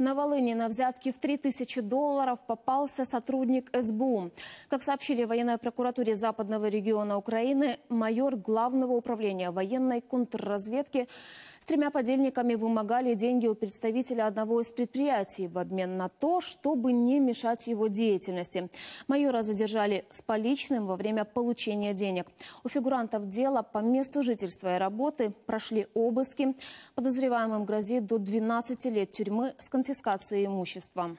На Волыне на взятки в 3000 долларов попался сотрудник СБУ. Как сообщили в военной прокуратуре Западного региона Украины, майор Главного управления военной контрразведки тремя подельниками вымогали деньги у представителя одного из предприятий в обмен на то, чтобы не мешать его деятельности. Майора задержали с поличным во время получения денег. У фигурантов дела по месту жительства и работы прошли обыски. Подозреваемым грозит до 12 лет тюрьмы с конфискацией имущества.